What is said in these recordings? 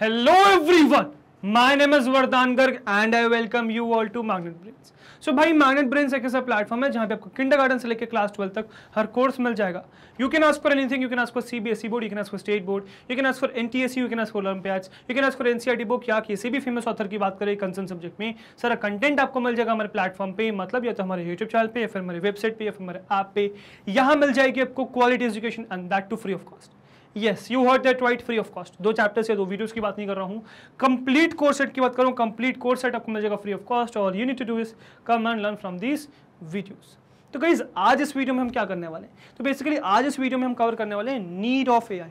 Hello everyone my name is Varadan Garg and I welcome you all to magnet Brains. सो भाई magnet Brains एक ऐसा platform है जहां पे आपको किंडरगार्टन से लेकर क्लास ट्वेल्व तक हर कोर्स मिल जाएगा you can ask for anything you can ask for CBSE board you can ask for state board you can ask for NTSC you can ask for olympiads you can ask for NCERT book या किसी भी famous author की बात करें concern subject में सारा content आपको मिल जाएगा हमारे प्लेटफॉर्म पे मतलब या तो हमारे यूट्यूब चैनल पे या फिर हमारे वेबसाइट पे या फिर हमारे ऐप पे यहाँ मिल जाएगी आपको quality education and that too free of cost yes you heard that right free of cost दो चैप्टर्स या दो वीडियोस की बात नहीं कर रहा हूँ कंप्लीट कोर्स सेट की बात करूँ कंप्लीट कोर्स सेट आपको मिल जाएगा फ्री ऑफ कॉस्ट और you need to do is come and learn from this videos तो गाइज आज इस वीडियो में हम क्या करने वाले हैं तो बेसिकली आज इस वीडियो में हम कवर करने वाले हैं need of A I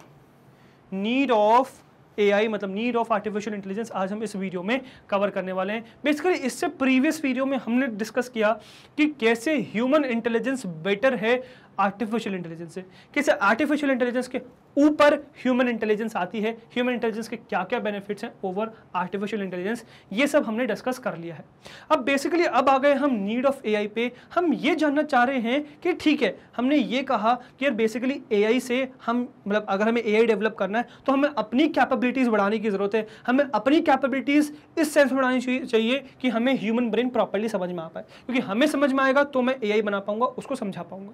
need of A I मतलब नीड ऑफ आर्टिफिशियल इंटेलिजेंस आज हम इस वीडियो में कवर करने वाले हैं बेसिकली इससे प्रीवियस वीडियो में हमने डिस्कस किया कि कैसे ह्यूमन इंटेलिजेंस बेटर है आर्टिफिशियल इंटेलिजेंस से कैसे आर्टिफिशियल इंटेलिजेंस के ऊपर ह्यूमन इंटेलिजेंस आती है ह्यूमन इंटेलिजेंस के क्या क्या बेनिफिट्स हैं ओवर आर्टिफिशियल इंटेलिजेंस ये सब हमने डिस्कस कर लिया है अब बेसिकली अब आ गए हम नीड ऑफ एआई पे हम ये जानना चाह रहे हैं कि ठीक है हमने ये कहा कि यार बेसिकली एआई से हम मतलब अगर हमें एआई डेवलप करना है तो हमें अपनी कैपेबिलिटीज़ बढ़ाने की ज़रूरत है हमें अपनी कैपेबिलिटीज़ इस सेंस में बढ़ानी चाहिए कि हमें ह्यूमन ब्रेन प्रॉपरली समझ में आ पाए क्योंकि हमें समझ में आएगा तो मैं ए बना पाऊंगा उसको समझा पाऊंगा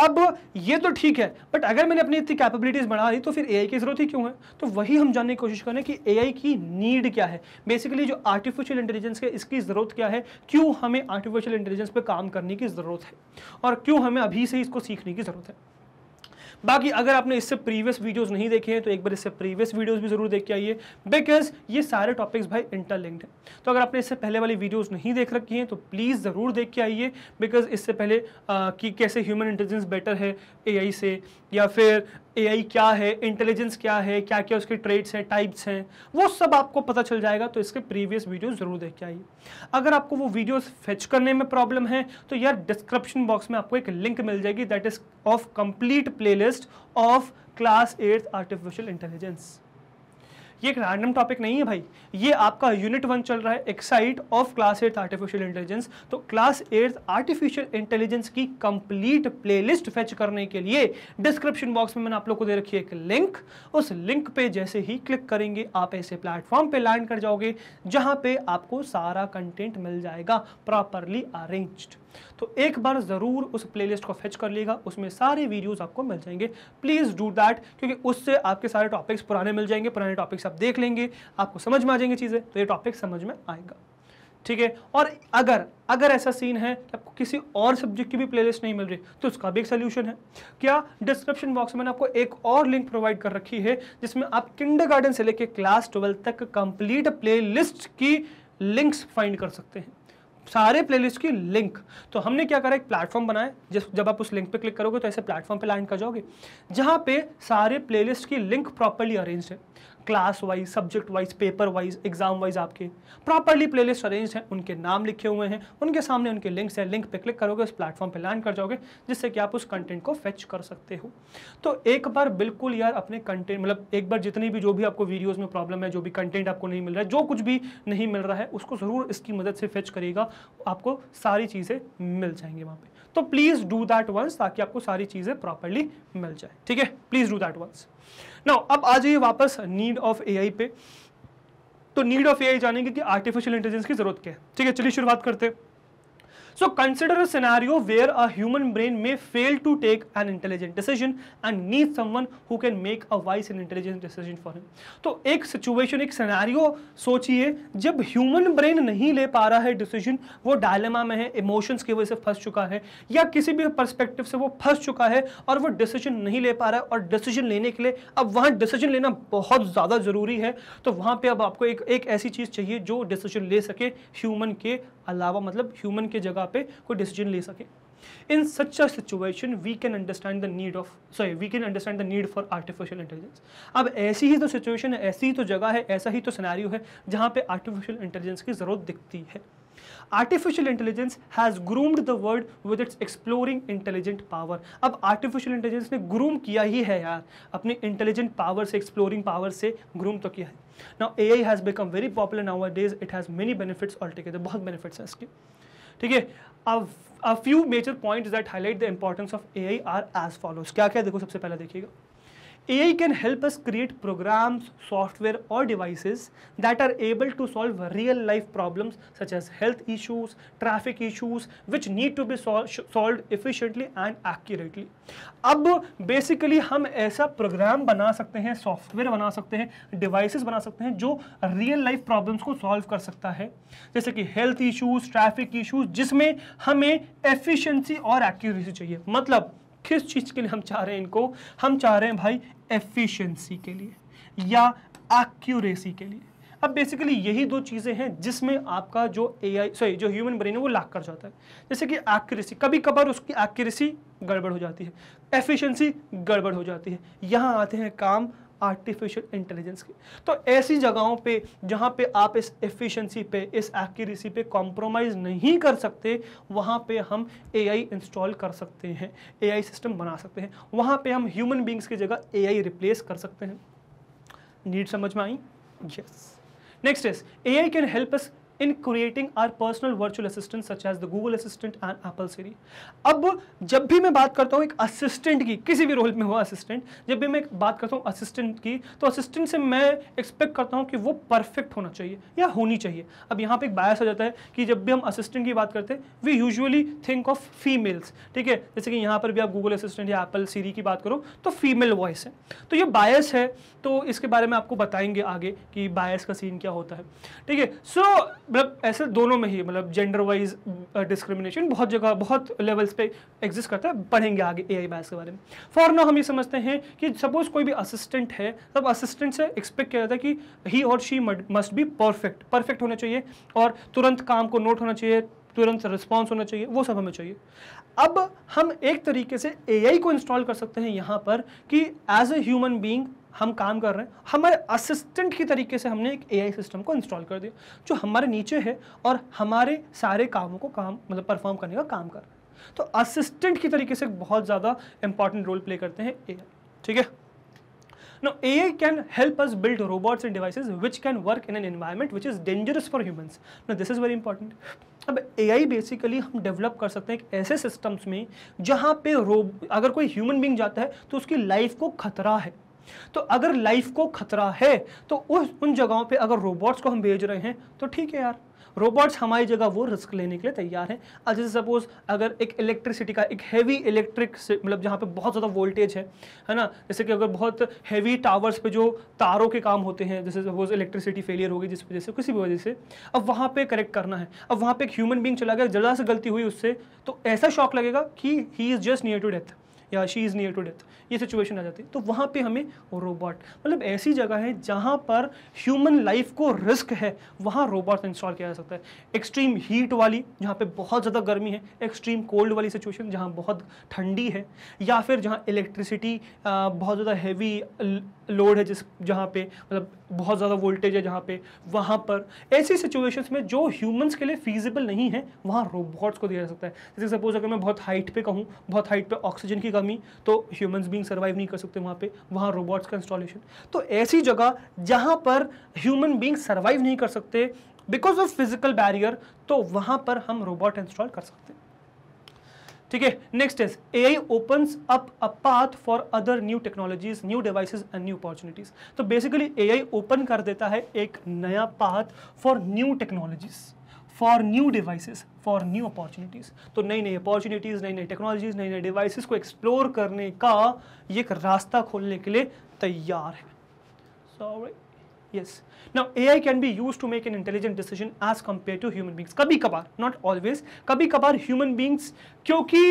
अब ये तो ठीक है बट अगर मैंने अपनी इतनी कैपेबिलिटीज़ बढ़ा दी तो फिर एआई की ज़रूरत ही क्यों है तो वही हम जानने की कोशिश करें कि एआई की नीड क्या है बेसिकली जो आर्टिफिशियल इंटेलिजेंस है इसकी ज़रूरत क्या है क्यों हमें आर्टिफिशियल इंटेलिजेंस पर काम करने की ज़रूरत है और क्यों हमें अभी से इसको सीखने की ज़रूरत है बाकी अगर आपने इससे प्रीवियस वीडियोस नहीं देखे हैं तो एक बार इससे प्रीवियस वीडियोस भी जरूर देख के आइए बिकॉज ये सारे टॉपिक्स भाई इंटरलिंक्ड हैं तो अगर आपने इससे पहले वाली वीडियोस नहीं देख रखी हैं तो प्लीज़ ज़रूर देख के आइए बिकॉज इससे पहले आ, कि कैसे ह्यूमन इंटेलिजेंस बेटर है ए से या फिर ए क्या है इंटेलिजेंस क्या है क्या क्या उसके ट्रेड्स हैं टाइप्स हैं वो सब आपको पता चल जाएगा तो इसके प्रीवियस वीडियो ज़रूर देख के आइए अगर आपको वो वीडियोस फेच करने में प्रॉब्लम है तो यार डिस्क्रिप्शन बॉक्स में आपको एक लिंक मिल जाएगी that is of complete playlist of class eighth artificial intelligence ये एक रैंडम टॉपिक नहीं है भाई ये आपका यूनिट वन चल रहा है excite of class eight artificial intelligence तो क्लास एट आर्टिफिशियल इंटेलिजेंस की कंप्लीट प्लेलिस्ट फेच करने के लिए डिस्क्रिप्शन बॉक्स में मैंने आप लोग को दे रखी है एक लिंक उस लिंक पे जैसे ही क्लिक करेंगे आप ऐसे प्लेटफॉर्म पे लैंड कर जाओगे जहाँ पे आपको सारा कंटेंट मिल जाएगा प्रॉपरली अरेंज्ड तो एक बार ज़रूर उस प्लेलिस्ट को फेच कर लेगा उसमें सारे वीडियोस आपको मिल जाएंगे प्लीज़ डू दैट क्योंकि उससे आपके सारे टॉपिक्स पुराने मिल जाएंगे पुराने टॉपिक्स आप देख लेंगे आपको समझ में आ जाएंगे चीज़ें तो ये टॉपिक समझ में आएगा ठीक है और अगर अगर ऐसा सीन है कि आपको किसी और सब्जेक्ट की भी प्लेलिस्ट नहीं मिल रही तो उसका भी एक सोल्यूशन है क्या डिस्क्रिप्शन बॉक्स में मैंने आपको एक और लिंक प्रोवाइड कर रखी है जिसमें आप किंडर से लेकर क्लास ट्वेल्थ तक कंप्लीट प्लेलिस्ट की लिंक्स फाइंड कर सकते हैं सारे प्लेलिस्ट की लिंक तो हमने क्या करा एक प्लेटफॉर्म बनाया जिस जब आप उस लिंक पे क्लिक करोगे तो ऐसे प्लेटफॉर्म पे लाइन कर जाओगे जहाँ पे सारे प्लेलिस्ट की लिंक प्रॉपरली अरेंज है class wise subject wise paper wise exam wise आपके प्रॉपरली प्लेलिस्ट अरेंज हैं उनके नाम लिखे हुए हैं उनके सामने उनके लिंक्स हैं लिंक पे क्लिक करोगे उस प्लेटफॉर्म पे लैंड कर जाओगे जिससे कि आप उस कंटेंट को फेच कर सकते हो तो एक बार बिल्कुल यार अपने कंटेंट मतलब एक बार जितनी भी जो भी आपको वीडियोज़ में प्रॉब्लम है जो भी कंटेंट आपको नहीं मिल रहा है जो कुछ भी नहीं मिल रहा है उसको ज़रूर इसकी मदद से फेच करेगा आपको सारी चीज़ें मिल जाएंगी वहाँ पर तो प्लीज़ डू दैट वंस ताकि आपको सारी चीज़ें प्रॉपरली मिल जाए ठीक है प्लीज़ डू दैट वंस ना अब आ जाइए वापस नीड ऑफ ए पे तो नीड ऑफ ए जानेंगे कि आर्टिफिशियल इंटेलिजेंस की जरूरत क्या है ठीक है चलिए शुरुआत करते हैं So consider a scenario where a human brain may fail to take an intelligent decision and needs someone who can make a wise and intelligent decision for तो एक सिचुएशन एक सिनेरियो सोचिए जब ह्यूमन ब्रेन नहीं ले पा रहा है डिसीजन वो डायलमा में है इमोशंस की वजह से फंस चुका है या किसी भी परस्पेक्टिव से वो फंस चुका है और वो डिसीजन नहीं ले पा रहा है और डिसीजन लेने के लिए अब वहाँ डिसीजन लेना बहुत ज़्यादा ज़रूरी है तो वहाँ पर अब आपको एक एक ऐसी चीज़ चाहिए जो डिसीजन ले सके ह्यूमन के अलावा मतलब ह्यूमन के जगह वहाँ पे कोई डिसीजन ले सके in such a situation we can understand the need of sorry we can understand the need for artificial intelligence अब ऐसी ही तो सिचुएशन है ऐसी ही तो जगह है ऐसा ही तो सिनेरियो है जहाँ पे आर्टिफिशियल इंटेलिजेंस की ज़रूरत दिखती है artificial intelligence has groomed the world with its exploring intelligent power अब आर्टिफिशियल इंटेलिजेंस ने ग्रूम किया ही है यार अपने इंटेलिजेंट पावर से एक्सप्लोरिंग पावर से ग्रूम तो किया है now A I has become very popular nowadays it has many benefits altogether बहुत बेनिफिट्स हैं इसके ठीक है a few major point that highlight the importance of A R as follows क्या क्या देखो सबसे पहले देखिएगा AI can help us create programs, software or devices that are able to solve real life problems such as health issues, traffic issues which need to be solved efficiently and accurately. अब basically हम ऐसा program बना सकते हैं software बना सकते हैं devices बना सकते हैं जो real life problems को solve कर सकता है जैसे कि health issues, traffic issues जिसमें हमें efficiency और accuracy चाहिए मतलब किस चीज़ के लिए हम चाह रहे हैं इनको हम चाह रहे हैं भाई एफिशिएंसी के लिए या एक्यूरेसी के लिए अब बेसिकली यही दो चीज़ें हैं जिसमें आपका जो ए आई सॉरी जो ह्यूमन ब्रेन है वो लाग कर जाता है जैसे कि एक्यूरेसी कभी कभार उसकी एक्यूरेसी गड़बड़ हो जाती है एफिशिएंसी गड़बड़ हो जाती है यहाँ आते हैं काम आर्टिफिशियल इंटेलिजेंस की तो ऐसी जगहों पे जहाँ पे आप इस एफिशिएंसी पे इस एक्यूरेसी पे कॉम्प्रोमाइज़ नहीं कर सकते वहाँ पे हम एआई इंस्टॉल कर सकते हैं एआई सिस्टम बना सकते हैं वहाँ पे हम ह्यूमन बींग्स की जगह एआई रिप्लेस कर सकते हैं नीड समझ में आई yes next is AI can help us in creating our personal virtual assistant such as the Google assistant and Apple Siri अब जब भी मैं बात करता हूँ एक असिस्टेंट की किसी भी रोल में हुआ असिस्टेंट जब भी मैं बात करता हूँ असिस्टेंट की तो असिस्टेंट से मैं एक्सपेक्ट करता हूँ कि वो परफेक्ट होना चाहिए या होनी चाहिए अब यहाँ पर एक बायस हो जाता है कि जब भी हम असिस्टेंट की बात करते हैं we usually think of females ठीक है जैसे कि यहाँ पर भी आप गूगल असिस्टेंट या एप्पल सीरी की बात करो तो फीमेल वॉइस है तो ये बायस है तो इसके बारे में आपको बताएंगे आगे कि बायस का सीन क्या होता है ठीक है सो मतलब ऐसे दोनों में ही मतलब जेंडर वाइज डिस्क्रिमिनेशन बहुत जगह बहुत लेवल्स पे एग्जिस्ट करता है पढ़ेंगे आगे ए आई के बारे में फॉर नाउ हम ये समझते हैं कि सपोज कोई भी असिस्टेंट है तब असिस्टेंट से एक्सपेक्ट किया जाता है कि ही और she must be perfect perfect होना चाहिए और तुरंत काम को नोट होना चाहिए तुरंत रिस्पॉन्स होना चाहिए वो सब हमें चाहिए अब हम एक तरीके से ए को इंस्टॉल कर सकते हैं यहाँ पर कि एज ए ह्यूमन बींग हम काम कर रहे हैं हमारे असिस्टेंट की तरीके से हमने एक एआई सिस्टम को इंस्टॉल कर दिया जो हमारे नीचे है और हमारे सारे कामों को काम मतलब परफॉर्म करने का काम कर रहा है तो असिस्टेंट की तरीके से बहुत ज़्यादा इंपॉर्टेंट रोल प्ले करते हैं ए ठीक है A I can help us build robots and devices which can work in an environment which is dangerous for humans no this is very important अब ए आई बेसिकली हम develop कर सकते हैं एक ऐसे सिस्टम्स में जहाँ पे रो अगर कोई ह्यूमन बींग जाता है तो उसकी लाइफ को खतरा है तो अगर लाइफ को खतरा है तो उस उन जगहों पे अगर रोबोट्स को हम भेज रहे हैं तो ठीक है यार रोबोट्स हमारी जगह वो रिस्क लेने के लिए तैयार हैं अब जैसे सपोज अगर एक इलेक्ट्रिसिटी का एक हैवी इलेक्ट्रिक मतलब जहाँ पे बहुत ज़्यादा वोल्टेज है है ना जैसे कि अगर बहुत हैवी टावर्स पे जो तारों के काम होते हैं जैसे सपोज इलेक्ट्रिसिटी फेलियर हो गई जिस वजह से किसी भी वजह से अब वहाँ पर करेक्ट करना है अब वहाँ पर एक ह्यूमन बींग चला गया जरा से गलती हुई उससे तो ऐसा शौक लगेगा कि he is just near to death या she is near to death ये सिचुएशन आ जाती है तो वहाँ पे हमें रोबोट मतलब ऐसी जगह है जहाँ पर ह्यूमन लाइफ को रिस्क है वहाँ रोबोट इंस्टॉल किया जा सकता है एक्सट्रीम हीट वाली जहाँ पे बहुत ज़्यादा गर्मी है एक्सट्रीम कोल्ड वाली सिचुएशन जहाँ बहुत ठंडी है या फिर जहाँ इलेक्ट्रिसिटी बहुत ज़्यादा हैवी लोड है जिस जहाँ पे मतलब बहुत ज़्यादा वोल्टेज है जहाँ पे वहाँ पर ऐसी सिचुएशंस में जो ह्यूमंस के लिए फीजिबल नहीं है वहाँ रोबोट्स को दिया जा सकता है जैसे सपोज अगर मैं बहुत हाइट पे कहूँ बहुत हाइट पे ऑक्सीजन की कमी तो ह्यूमंस बींग सर्वाइव नहीं कर सकते वहाँ पे वहाँ रोबोट्स का इंस्टॉलेशन तो ऐसी जगह जहाँ पर ह्यूमन बींग सर्वाइव नहीं कर सकते बिकॉज ऑफ फिजिकल बैरियर तो वहाँ पर हम रोबोट इंस्टॉल कर सकते हैं ठीक है next is A I open up a path for other new technologies new devices and new opportunities तो बेसिकली ए आई ओपन कर देता है एक नया path for new technologies for new devices for new opportunities तो नई नई opportunities नई नई टेक्नोलॉजीज़ नई नई डिवाइसेस को एक्सप्लोर करने का ये एक रास्ता खोलने के लिए तैयार है sorry yes now ai can be used to make an intelligent decision as compared to human beings kabhi kabar not always kabhi kabar human beings kyunki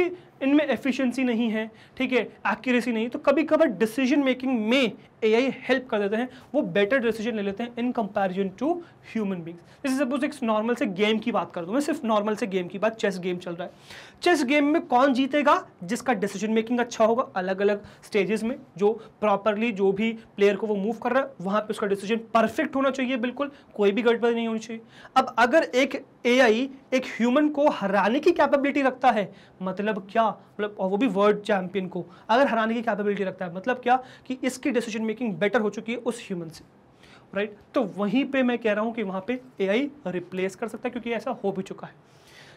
इनमें एफिशिएंसी नहीं है ठीक है एक्यूरेसी नहीं तो कभी कभार डिसीजन मेकिंग में एआई हेल्प कर देते हैं वो बेटर डिसीजन ले लेते हैं in comparison to human beings जैसे सपोज एक नॉर्मल से गेम की बात कर दूँ मैं सिर्फ नॉर्मल से गेम की बात चेस गेम चल रहा है चेस गेम में कौन जीतेगा जिसका डिसीजन मेकिंग अच्छा होगा अलग अलग स्टेजेस में जो प्रॉपरली जो भी प्लेयर को वो मूव कर रहा है वहाँ पर उसका डिसीजन परफेक्ट होना चाहिए बिल्कुल कोई भी गड़बड़ नहीं होनी चाहिए अब अगर एक एआई एक ह्यूमन को हराने की कैपेबिलिटी रखता है मतलब क्या मतलब वो भी वर्ल्ड चैंपियन को अगर हराने की कैपेबिलिटी रखता है मतलब क्या कि इसकी डिसीजन मेकिंग बेटर हो चुकी है उस ह्यूमन से राइट right? तो वहीं पे मैं कह रहा हूँ कि वहाँ पे एआई रिप्लेस कर सकता है क्योंकि ऐसा हो भी चुका है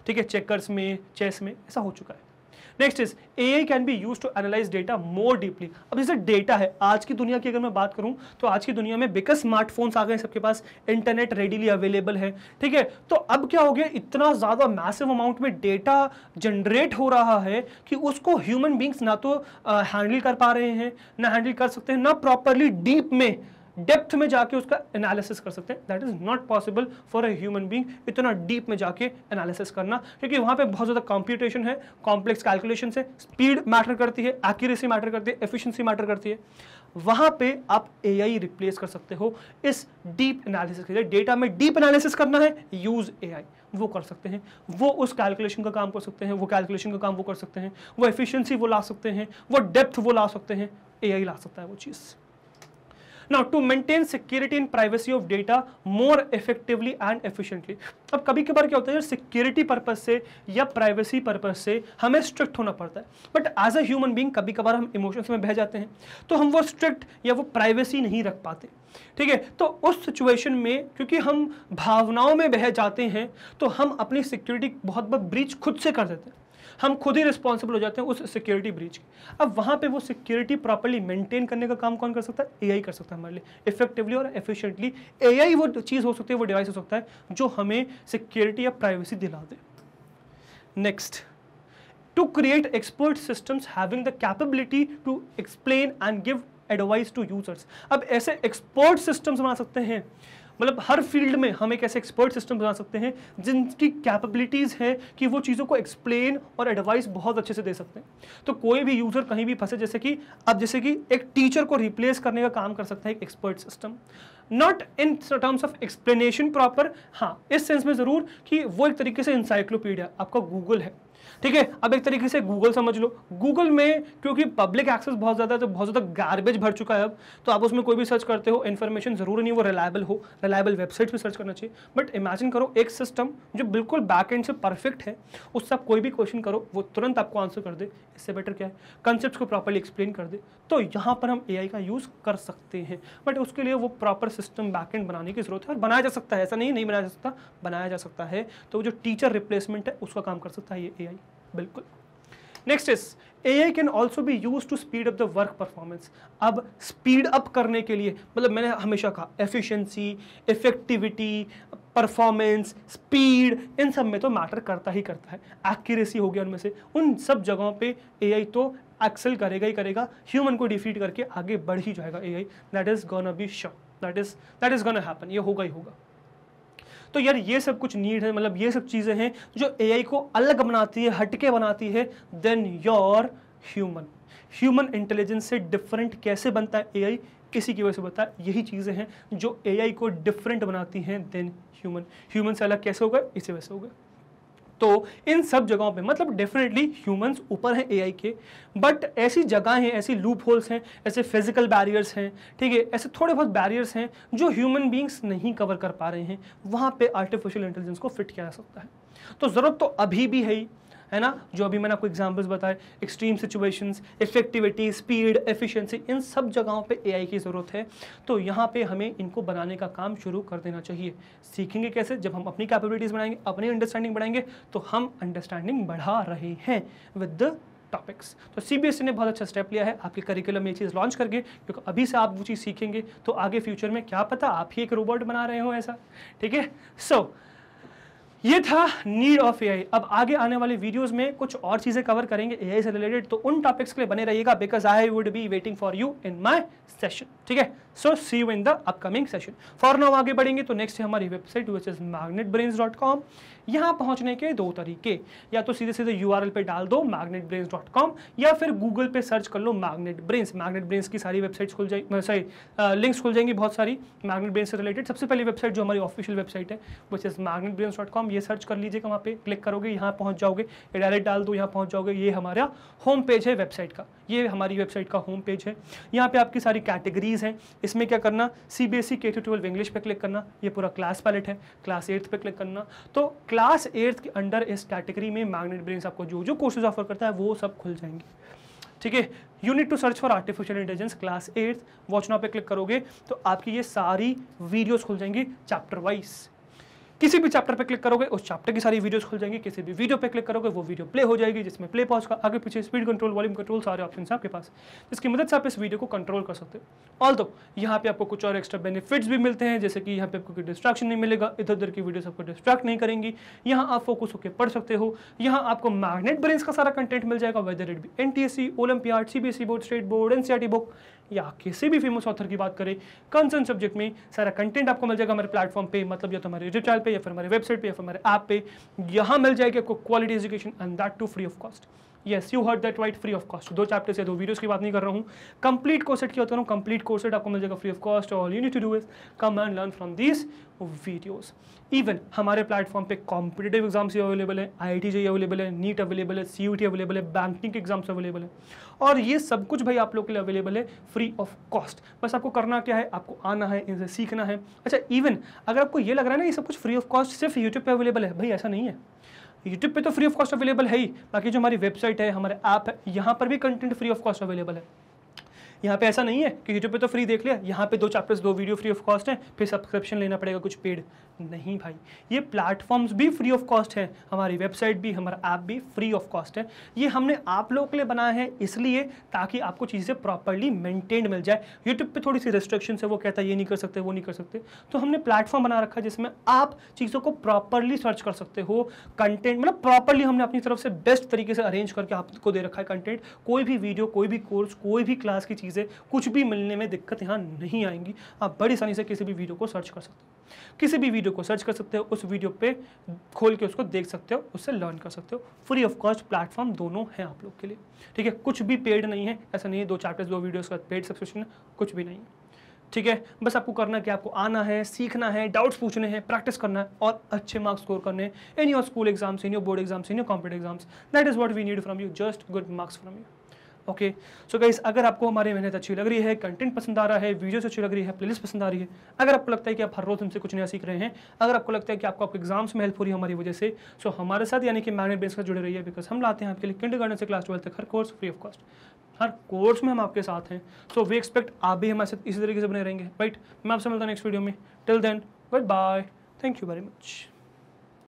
ठीक है चेकर्स में चेस में ऐसा हो चुका है next is A I can be use to analyze data more deeply अब जैसे डेटा है आज की दुनिया की अगर मैं बात करूँ तो आज की दुनिया में बिकॉज स्मार्टफोन्स आ गए सबके पास इंटरनेट रेडीली अवेलेबल है ठीक है तो अब क्या हो गया इतना ज़्यादा मैसिव अमाउंट में डेटा जनरेट हो रहा है कि उसको ह्यूमन बींग्स ना तो हैंडल कर पा रहे हैं ना हैंडल कर सकते हैं ना प्रॉपरली डीप में डेप्थ में जाके उसका एनालिसिस कर सकते हैं that is not possible for a human being इतना डीप में जाके एनालिसिस करना क्योंकि वहाँ पे बहुत ज़्यादा कॉम्प्यूटेशन है कॉम्प्लेक्स कैलकुलेशन है स्पीड मैटर करती है एक्यूरेसी मैटर करती है एफिशिएंसी मैटर करती है वहाँ पे आप एआई रिप्लेस कर सकते हो इस डीप एनालिसिस के डेटा में डीप एनालिसिस करना है यूज़ आई वो कर सकते हैं वो उस कैलकुलेशन का काम कर सकते हैं वो कैलकुलेशन का काम वो कर सकते हैं वो एफिशिएंसी वो ला सकते हैं वो डेप्थ वो ला सकते हैं एआई ला सकता है वो चीज़ now to maintain security in privacy of data more effectively and efficiently अब कभी कभार क्या होता है सिक्योरिटी पर्पज से या प्राइवेसी पर्पज से हमें स्ट्रिक्ट होना पड़ता है but as a human being कभी कभार हम इमोशंस में बह जाते हैं तो हम वो स्ट्रिक्ट या वो प्राइवेसी नहीं रख पाते ठीक है तो उस सिचुएशन में क्योंकि हम भावनाओं में बह जाते हैं तो हम अपनी सिक्योरिटी बहुत बहुत ब्रीच खुद से कर देते हैं हम खुद ही रिस्पॉन्सिबल हो जाते हैं उस सिक्योरिटी ब्रीच की अब वहाँ पे वो सिक्योरिटी प्रॉपरली मेंटेन करने का काम कौन कर सकता है ए कर सकता है हमारे लिए इफेक्टिवली और एफिशिएंटली ए वो चीज़ हो सकती है वो डिवाइस हो सकता है जो हमें सिक्योरिटी या प्राइवेसी दिला दे next to create expert systems having the capability to explain and give advice to users अब ऐसे एक्सपर्ट सिस्टम्स बना सकते हैं मतलब हर फील्ड में हम एक ऐसे एक्सपर्ट सिस्टम बना सकते हैं जिनकी कैपेबिलिटीज़ है कि वो चीज़ों को एक्सप्लेन और एडवाइस बहुत अच्छे से दे सकते हैं तो कोई भी यूज़र कहीं भी फंसे जैसे कि अब जैसे कि एक टीचर को रिप्लेस करने का काम कर सकता है एक expert system not in terms of explanation proper हाँ इस सेंस में ज़रूर कि वो एक तरीके से इंसाइक्लोपीडिया आपका गूगल है ठीक है अब एक तरीके से गूगल समझ लो गूगल में क्योंकि पब्लिक एक्सेस बहुत ज़्यादा तो बहुत ज़्यादा गार्बेज भर चुका है अब तो आप उसमें कोई भी सर्च करते हो इन्फॉर्मेशन ज़रूर नहीं वो रिलायबल हो रिलायबल वेबसाइट पर सर्च करना चाहिए बट इमेजिन करो एक सिस्टम जो बिल्कुल बैक एंड से परफेक्ट है उससे आप कोई भी क्वेश्चन करो वो तुरंत आपको आंसर कर दे इससे बेटर क्या है कंसेप्ट को प्रॉपरली एक्सप्लेन कर दे तो यहाँ पर हम ए का यूज़ कर सकते हैं बट उसके लिए वो प्रॉपर सिस्टम बैक एंड बनाने की ज़रूरत है और बनाया जा सकता है ऐसा नहीं नहीं बनाया जा सकता बनाया जा सकता है तो जो टीचर रिप्लेसमेंट है उसका काम कर सकता है ये ए आई बिल्कुल next is A I can also भी use to speed up the work performance अब स्पीड अप करने के लिए मतलब मैंने हमेशा कहा एफिशिएंसी इफेक्टिविटी परफॉर्मेंस स्पीड इन सब में तो मैटर करता ही करता है एक्यूरेसी हो गया उनमें से उन सब जगहों पे आई तो एक्सेल करेगा ही करेगा ह्यूमन को डिफीट करके आगे बढ़ ही जाएगा A I that is gonna be sure that is that is gonna happen ये होगा ही होगा तो यार ये सब कुछ नीड है मतलब ये सब चीज़ें हैं जो ए को अलग बनाती है हटके बनाती है then your human human intelligence से डिफरेंट कैसे बनता है ए किसी की वजह से बता यही चीज़ें हैं जो ए को डिफरेंट बनाती हैं देन ह्यूमन ह्यूमन से अलग कैसे होगा इसी वजह से होगा तो इन सब जगहों पे मतलब डेफिनेटली ह्यूमंस ऊपर हैं एआई के बट ऐसी जगह हैं ऐसी लूप होल्स हैं ऐसे फिजिकल बैरियर्स हैं ठीक है ऐसे थोड़े बहुत बैरियर्स हैं जो ह्यूमन बींग्स नहीं कवर कर पा रहे हैं वहाँ पर आर्टिफिशियल इंटेलिजेंस को फिट किया जा सकता है तो ज़रूरत तो अभी भी है ही है ना जो अभी मैंने आपको एग्जाम्पल्स बताए extreme situations effectiveness speed efficiency इन सब जगहों पे एआई की ज़रूरत है तो यहाँ पे हमें इनको बनाने का काम शुरू कर देना चाहिए सीखेंगे कैसे जब हम अपनी कैपेबिलिटीज़ बनाएंगे अपनी अंडरस्टैंडिंग बढ़ाएंगे तो हम अंडरस्टैंडिंग बढ़ा रहे हैं विद द टॉपिक्स तो सीबीएसई e ने बहुत अच्छा स्टेप लिया है आपके करिकुलम में ये चीज़ लॉन्च करके क्योंकि अभी से आप वो चीज़ सीखेंगे तो आगे फ्यूचर में क्या पता आप ही एक रोबोट बना रहे हो ऐसा ठीक है सो so, ये था नीड ऑफ एआई अब आगे आने वाले वीडियोस में कुछ और चीज़ें कवर करेंगे एआई से रिलेटेड तो उन टॉपिक्स के लिए बने रहिएगा because I would be waiting for you in my session ठीक है so see you in the upcoming session for now आगे बढ़ेंगे तो नेक्स्ट है हमारी website which is Magnet Brains dot com यहाँ पहुँचने के दो तरीके या तो सीधे सीधे यू आर एल पर डाल दो मैग्नेट ब्रेन्स डॉट कॉम या फिर गूगल पे सर्च कर लो मैग्नेट ब्रेन्स मैग्नेट ब्रेन्स की सारी वेबसाइट्स खुल जाएगी सॉरी लिंक्स खुल जाएंगी बहुत सारी मैग्नेट ब्रेन से रिलेटेड सबसे पहली वेबसाइट जो हमारी ऑफिशियल वेबसाइट है which is Magnet Brains dot com ये सर्च कर लीजिएगा वहाँ पे क्लिक करोगे यहाँ पहुँच जाओगे डायरेक्ट डाल दो यहाँ पहुँच जाओगे ये हमारा होम पेज है वेबसाइट का ये हमारी वेबसाइट का होम पेज है यहाँ पे आपकी सारी कैटेगरीज हैं इसमें क्या करना सी बी एस सी के टू ट्वेल्व इंग्लिश पे क्लिक करना ये पूरा क्लास पैलेट है क्लास एट्थ पे क्लिक करना तो क्लास एट्थ के अंडर इस कैटेगरी में मैग्नेट ब्रेन आपको जो जो कोर्सेज ऑफर करता है वो सब खुल जाएंगे ठीक है you to search for artificial intelligence class eighth वॉचना पे क्लिक करोगे तो आपकी ये सारी वीडियोज़ खुल जाएंगी चैप्टर वाइज किसी भी चैप्टर पे क्लिक करोगे उस चैप्टर की सारी वीडियोस खुल जाएंगी किसी भी वीडियो पे क्लिक करोगे वो वीडियो प्ले हो जाएगी जिसमें प्ले पॉज का आगे पीछे स्पीड कंट्रोल वॉल्यूम कंट्रोल सारे ऑप्शन आपके पास जिसकी मदद से आप इस वीडियो को कंट्रोल कर सकते हो ऑल दो यहाँ पे आपको कुछ और एक्स्ट्रा बेनिफिट्स भी मिलते हैं जैसे कि यहाँ पे आपको डिस्ट्रैक्शन नहीं मिलेगा इधर उधर की वीडियोस आपको डिस्ट्रैक्ट नहीं करेंगी यहाँ आप फोकस होकर पढ़ सकते हो यहाँ आपको मैग्नेट ब्रेन्स का सारा कंटेंट मिल जाएगा वेदर इट भी N T S C olympiad C B S board state board N book या किसी भी फेमस ऑथर की बात करें कंसर्न सब्जेक्ट में सारा कंटेंट आपको मिल जाएगा हमारे प्लेटफॉर्म पे मतलब या तो हमारे यूट्यूब चैनल पे या फिर हमारे वेबसाइट पे या फिर हमारे ऐप पे यहाँ मिल जाएगी आपको quality education and that too free of cost yes you heard that right free of cost दो चैप्टर से दो वीडियोस की बात नहीं कर रहा हूँ कंप्लीट कोर्सेट की बात हूँ कंप्लीट कोर्सेट आपको मिल जाएगा फ्री ऑफ कॉस्ट और you need to do is come and learn from this videos even हमारे प्लेटफॉर्म पे कॉम्पिटेटिव एग्जाम्स अवेलेबल है आई आई अवेलेबल है नीट अवेलेबल है सी यू टी अवेलेबल है बैंकिंग के एग्जाम्स अवेलेबल है और ये सब कुछ भाई आप लोग के लिए अवेलेबल है फ्री ऑफ कॉस्ट बस आपको करना क्या है आपको आना है इनसे सीखना है अच्छा इवन अगर आपको ये लग रहा है ना ये सब कुछ फ्री ऑफ कॉस्ट सिर्फ यूट्यूब पर अवेलेबल है भाई ऐसा नहीं है यूट्यूब पे तो फ्री ऑफ कॉस्ट अवेलेबल है ही बाकी जो हमारी वेबसाइट है हमारे ऐप है यहाँ पर भी content free of cost available है यहाँ पे ऐसा नहीं है कि यूट्यूब पे तो फ्री देख लिया यहाँ पे दो चैप्टर्स दो वीडियो फ्री ऑफ कॉस्ट है फिर सब्सक्रिप्शन लेना पड़ेगा कुछ पेड नहीं भाई ये प्लेटफॉर्म्स भी फ्री ऑफ कॉस्ट है हमारी वेबसाइट भी हमारा ऐप भी फ्री ऑफ कॉस्ट है ये हमने आप लोगों के लिए बनाया है इसलिए ताकि आपको चीज़ें प्रॉपरली मेंटेन मिल जाए यूट्यूब पर थोड़ी सी रिस्ट्रिक्शन है वो कहता है ये नहीं कर सकते वो नहीं कर सकते तो हमने प्लेटफॉर्म बना रखा है जिसमें आप चीज़ों को प्रॉपरली सर्च कर सकते हो कंटेंट मतलब प्रॉपरली हमने अपनी तरफ से बेस्ट तरीके से अरेंज करके आपको दे रखा है कंटेंट कोई भी वीडियो कोई भी कोर्स कोई भी क्लास की चीज़ चीज़ें कुछ भी मिलने में दिक्कत यहाँ नहीं आएंगी आप बड़ी आसानी से किसी भी वीडियो को सर्च कर सकते हो किसी भी वीडियो को सर्च कर सकते हो उस वीडियो पे खोल के उसको देख सकते हो उससे लर्न कर सकते हो फ्री ऑफ कॉस्ट प्लेटफॉर्म दोनों हैं आप लोग के लिए ठीक है कुछ भी पेड नहीं है ऐसा नहीं है दो चैप्टर दो वीडियोज़ का पेड सब्सक्रिप्शन कुछ भी नहीं है ठीक है बस आपको करना कि आपको आना है सीखना है डाउट्स पूछने हैं प्रैक्टिस करना है और अच्छे मार्क्स स्कोर करने हैं in your school exams in your board exams in your competitive exams that is what we need from you just good marks from you okay so guys अगर आपको हमारी मेहनत अच्छी लग रही है कंटेंट पसंद आ रहा है वीडियोस अच्छी लग रही है प्लेलिस्ट पसंद आ रही है अगर आपको लगता है कि आप हर रोज हमसे कुछ नया सीख रहे हैं अगर आपको लगता है कि आपको आपके एग्जाम्स में हेल्प हो रही है हमारी वजह से सो हमारे साथ यानी कि मैग्नेट बेस का जुड़े रही है बिकॉज हम लाते हैं आपके लिए किंड गार्डन से क्लास ट्वेल्थ तक हर कोर्स फ्री ऑफ कॉस्ट हर कोर्स में हम आपके साथ हैं सो वी एक्सपेक्ट आप भी हमारे साथ इसी तरीके से बने रहेंगे राइट मैं आपसे मिलता हूँ नेक्स्ट वीडियो में till then goodbye thank you very much